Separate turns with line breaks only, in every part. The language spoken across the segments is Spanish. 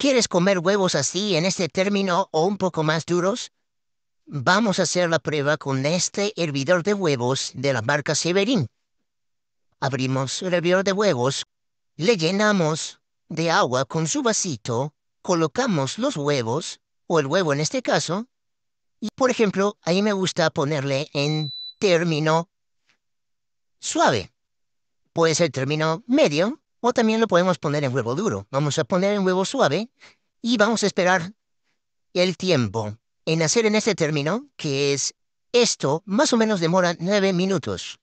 ¿Quieres comer huevos así en este término o un poco más duros? Vamos a hacer la prueba con este hervidor de huevos de la marca Severin. Abrimos el hervidor de huevos, le llenamos de agua con su vasito, colocamos los huevos, o el huevo en este caso, y por ejemplo, ahí me gusta ponerle en término suave. Puede ser término medio o también lo podemos poner en huevo duro. Vamos a poner en huevo suave y vamos a esperar el tiempo en hacer en este término, que es esto, más o menos demora nueve minutos.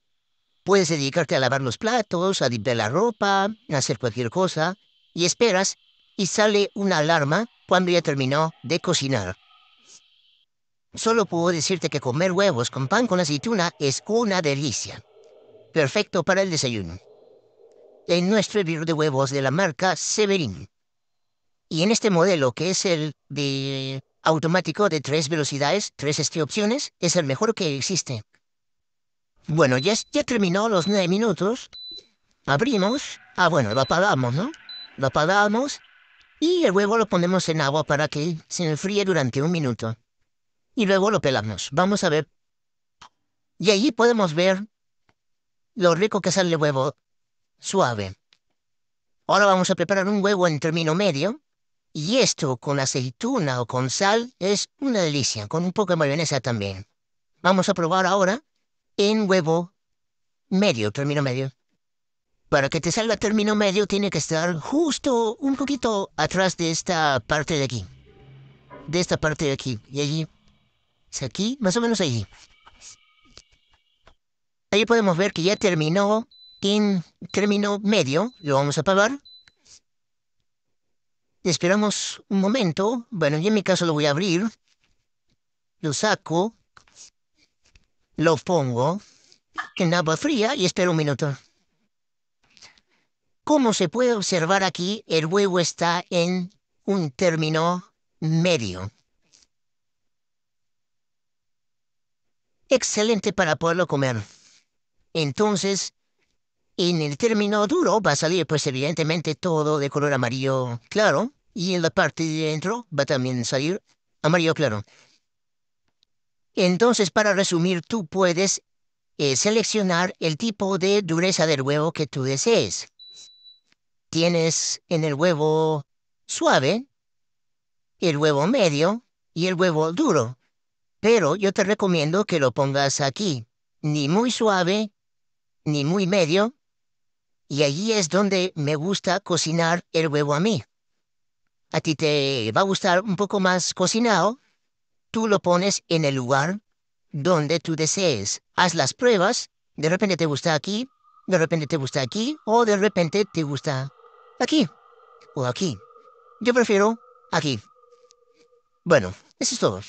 Puedes dedicarte a lavar los platos, a limpiar la ropa, a hacer cualquier cosa, y esperas y sale una alarma cuando ya terminó de cocinar. Solo puedo decirte que comer huevos con pan con aceituna es una delicia. Perfecto para el desayuno en nuestro hervidor de huevos de la marca Severin. Y en este modelo, que es el de automático de tres velocidades, tres este, opciones, es el mejor que existe. Bueno, ya, ya terminó los nueve minutos. Abrimos. Ah, bueno, lo apagamos, ¿no? Lo apagamos. Y el huevo lo ponemos en agua para que se enfríe durante un minuto. Y luego lo pelamos. Vamos a ver. Y allí podemos ver lo rico que sale el huevo suave. Ahora vamos a preparar un huevo en término medio. Y esto con aceituna o con sal es una delicia, con un poco de mayonesa también. Vamos a probar ahora en huevo medio, término medio. Para que te salga término medio tiene que estar justo un poquito atrás de esta parte de aquí. De esta parte de aquí. Y allí. Es aquí, más o menos allí. Ahí podemos ver que ya terminó en término medio lo vamos a apagar. Esperamos un momento. Bueno, yo en mi caso lo voy a abrir. Lo saco. Lo pongo en agua fría y espero un minuto. Como se puede observar aquí, el huevo está en un término medio. Excelente para poderlo comer. Entonces, en el término duro va a salir pues evidentemente todo de color amarillo claro y en la parte de dentro va a salir amarillo claro. Entonces, para resumir, tú puedes eh, seleccionar el tipo de dureza del huevo que tú desees. Tienes en el huevo suave, el huevo medio y el huevo duro. Pero yo te recomiendo que lo pongas aquí, ni muy suave, ni muy medio, y allí es donde me gusta cocinar el huevo a mí. A ti te va a gustar un poco más cocinado. Tú lo pones en el lugar donde tú desees. Haz las pruebas. De repente te gusta aquí, de repente te gusta aquí, o de repente te gusta aquí o aquí. Yo prefiero aquí. Bueno, eso es todo.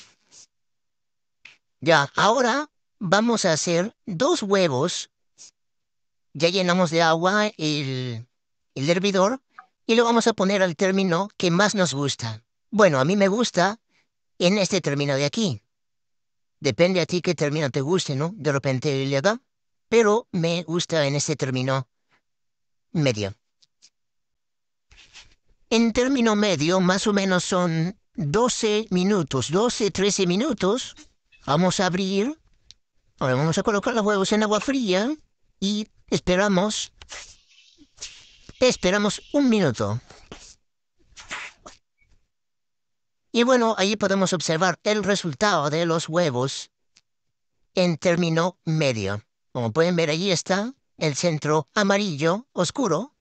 Ya, ahora vamos a hacer dos huevos ya llenamos de agua el, el hervidor y lo vamos a poner al término que más nos gusta. Bueno, a mí me gusta en este término de aquí. Depende a ti qué término te guste, ¿no? De repente le da. Pero me gusta en este término medio. En término medio, más o menos son 12 minutos, 12, 13 minutos. Vamos a abrir. Ahora vamos a colocar los huevos en agua fría y Esperamos. Esperamos un minuto. Y bueno, allí podemos observar el resultado de los huevos en término medio. Como pueden ver, allí está el centro amarillo oscuro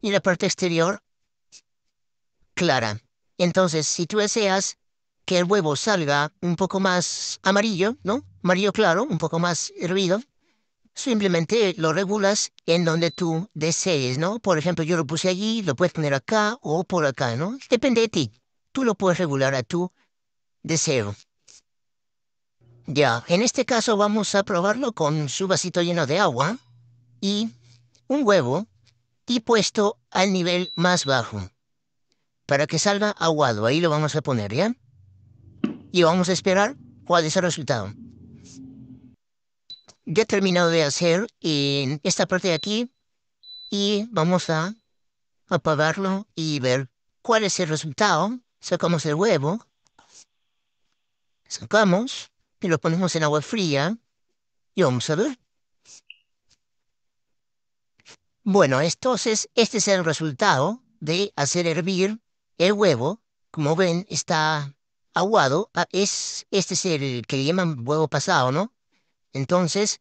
y la parte exterior clara. Entonces, si tú deseas que el huevo salga un poco más amarillo, ¿no? Amarillo claro, un poco más hervido, simplemente lo regulas en donde tú desees, ¿no? Por ejemplo, yo lo puse allí, lo puedes poner acá o por acá, ¿no? Depende de ti. Tú lo puedes regular a tu deseo. Ya, en este caso vamos a probarlo con su vasito lleno de agua y un huevo y puesto al nivel más bajo para que salga aguado. Ahí lo vamos a poner, ¿ya? Y vamos a esperar cuál es el resultado ya he terminado de hacer en esta parte de aquí y vamos a apagarlo y ver cuál es el resultado. Sacamos el huevo, sacamos y lo ponemos en agua fría y vamos a ver. Bueno, entonces este es el resultado de hacer hervir el huevo. Como ven, está aguado. Ah, es, este es el que llaman huevo pasado, ¿no? Entonces,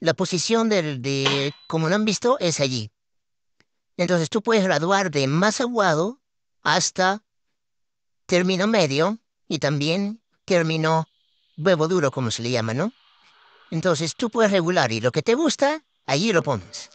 la posición del, de, como lo han visto, es allí. Entonces tú puedes graduar de más aguado hasta término medio y también término huevo duro, como se le llama, ¿no? Entonces tú puedes regular y lo que te gusta, allí lo pones.